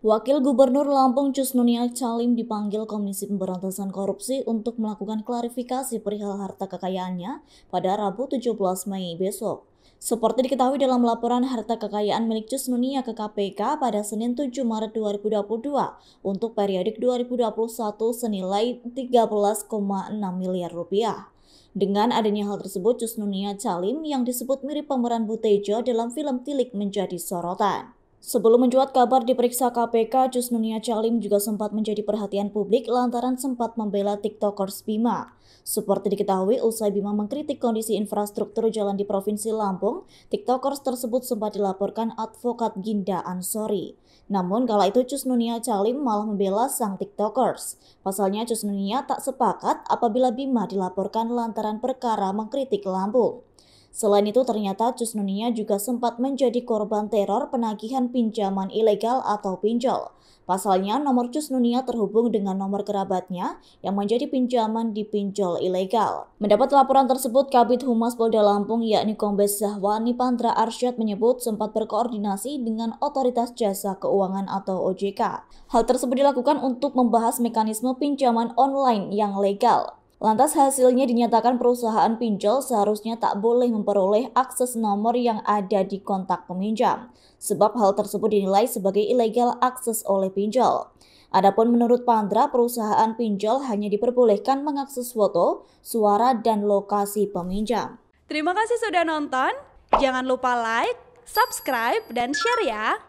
Wakil Gubernur Lampung Cusnunia Calim dipanggil Komisi Pemberantasan Korupsi untuk melakukan klarifikasi perihal harta kekayaannya pada Rabu 17 Mei besok. Seperti diketahui dalam laporan harta kekayaan milik Cusnunia ke KPK pada Senin 7 Maret 2022 untuk periodik 2021 senilai 13,6 miliar rupiah. Dengan adanya hal tersebut, Cusnunia Calim yang disebut mirip pemeran Butejo dalam film Tilik menjadi sorotan. Sebelum mencuat kabar diperiksa KPK, Jusnunia Calim juga sempat menjadi perhatian publik lantaran sempat membela tiktokers Bima. Seperti diketahui, usai Bima mengkritik kondisi infrastruktur jalan di Provinsi Lampung, tiktokers tersebut sempat dilaporkan advokat Ginda Ansori. Namun kala itu Jusnunia Calim malah membela sang tiktokers. Pasalnya Jusnunia tak sepakat apabila Bima dilaporkan lantaran perkara mengkritik Lampung. Selain itu ternyata Cusnunia juga sempat menjadi korban teror penagihan pinjaman ilegal atau pinjol. Pasalnya nomor Cusnunia terhubung dengan nomor kerabatnya yang menjadi pinjaman di pinjol ilegal. Mendapat laporan tersebut, Kabit Humas Polda Lampung yakni Kombes Zahwani Pandra Arsyad menyebut sempat berkoordinasi dengan Otoritas Jasa Keuangan atau OJK. Hal tersebut dilakukan untuk membahas mekanisme pinjaman online yang legal. Lantas hasilnya dinyatakan perusahaan pinjol seharusnya tak boleh memperoleh akses nomor yang ada di kontak peminjam, sebab hal tersebut dinilai sebagai ilegal akses oleh pinjol. Adapun menurut Pandra, perusahaan pinjol hanya diperbolehkan mengakses foto, suara, dan lokasi peminjam. Terima kasih sudah nonton. Jangan lupa like, subscribe, dan share ya.